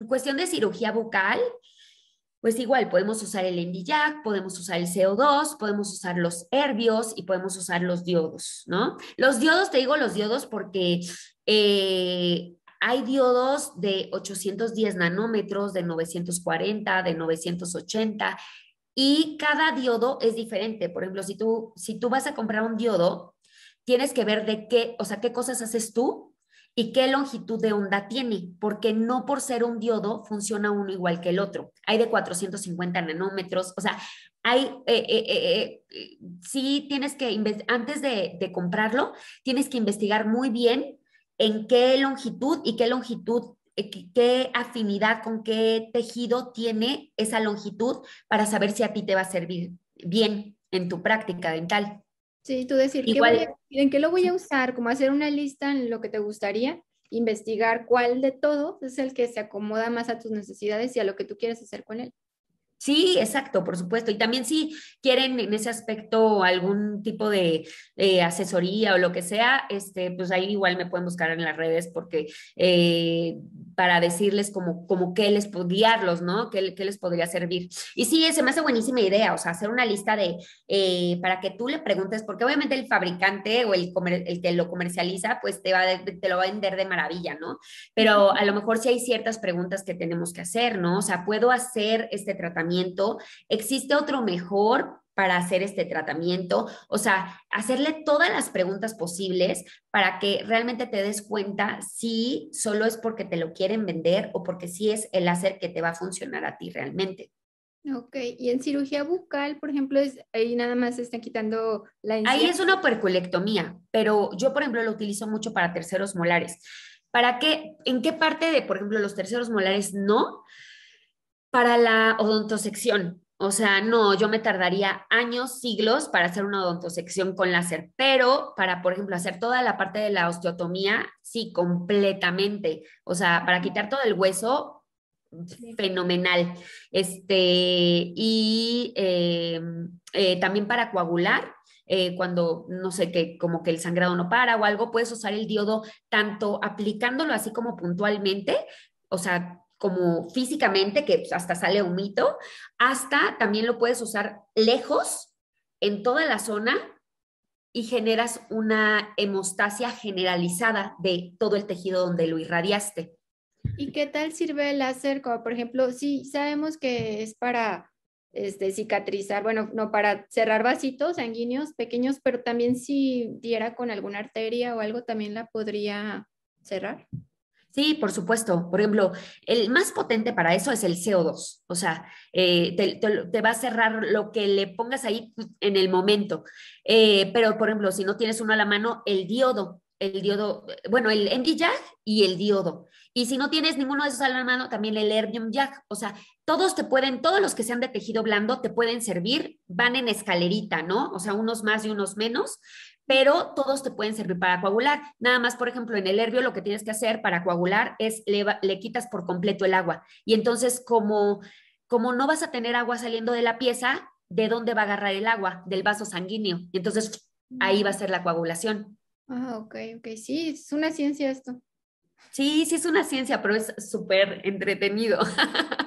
En cuestión de cirugía bucal, pues igual podemos usar el endillac, podemos usar el CO2, podemos usar los herbios y podemos usar los diodos, ¿no? Los diodos, te digo los diodos porque eh, hay diodos de 810 nanómetros, de 940, de 980 y cada diodo es diferente. Por ejemplo, si tú, si tú vas a comprar un diodo, tienes que ver de qué, o sea, qué cosas haces tú y qué longitud de onda tiene, porque no por ser un diodo funciona uno igual que el otro. Hay de 450 nanómetros, o sea, hay, eh, eh, eh, sí tienes que, antes de, de, comprarlo, tienes que investigar muy bien en qué longitud y qué longitud, qué afinidad con qué tejido tiene esa longitud para saber si a ti te va a servir bien en tu práctica dental. Sí, tú decir, ¿en qué lo voy a usar? Como hacer una lista en lo que te gustaría, investigar cuál de todos es el que se acomoda más a tus necesidades y a lo que tú quieres hacer con él. Sí, exacto, por supuesto. Y también si quieren en ese aspecto algún tipo de eh, asesoría o lo que sea, este, pues ahí igual me pueden buscar en las redes porque eh, para decirles como, como qué les, ¿no? Qué, les podría servir. Y sí, se me hace buenísima idea, o sea, hacer una lista de, eh, para que tú le preguntes, porque obviamente el fabricante o el, el que lo comercializa, pues te, va te lo va a vender de maravilla, ¿no? Pero a lo mejor sí hay ciertas preguntas que tenemos que hacer, ¿no? O sea, ¿puedo hacer este tratamiento? ¿Existe otro mejor? para hacer este tratamiento. O sea, hacerle todas las preguntas posibles para que realmente te des cuenta si solo es porque te lo quieren vender o porque sí es el hacer que te va a funcionar a ti realmente. Ok, y en cirugía bucal, por ejemplo, es, ahí nada más se está quitando la... Encía. Ahí es una percolectomía, pero yo, por ejemplo, lo utilizo mucho para terceros molares. ¿Para qué? ¿En qué parte de, por ejemplo, los terceros molares no? Para la odontosección o sea, no, yo me tardaría años, siglos para hacer una odontosección con láser, pero para, por ejemplo, hacer toda la parte de la osteotomía, sí, completamente. O sea, para quitar todo el hueso, fenomenal. Este, y eh, eh, también para coagular, eh, cuando no sé que como que el sangrado no para o algo, puedes usar el diodo tanto aplicándolo así como puntualmente, o sea, como físicamente, que pues, hasta sale un mito, hasta también lo puedes usar lejos, en toda la zona, y generas una hemostasia generalizada de todo el tejido donde lo irradiaste. ¿Y qué tal sirve el láser? por ejemplo, si sabemos que es para este, cicatrizar, bueno, no, para cerrar vasitos sanguíneos pequeños, pero también si diera con alguna arteria o algo, también la podría cerrar. Sí, por supuesto. Por ejemplo, el más potente para eso es el CO2. O sea, eh, te, va a cerrar lo que le pongas ahí en el momento. Eh, pero, por ejemplo, si no tienes uno a la mano, el diodo el diodo, bueno, el MD y el diodo. Y si no tienes ninguno de esos a la mano, también el herbium jack O sea, todos te pueden, todos los que sean de tejido blando te pueden servir, van en escalerita, ¿no? O sea, unos más y unos menos, pero todos te pueden servir para coagular. Nada más, por ejemplo, en el herbio lo que tienes que hacer para coagular es le, quitas por completo el agua. Y entonces, como, como no vas a tener agua saliendo de la pieza, ¿de dónde va a agarrar el agua? Del vaso sanguíneo. Entonces, ahí va a ser la coagulación. Ah, ok, ok, sí, es una ciencia esto. Sí, sí es una ciencia, pero es súper entretenido.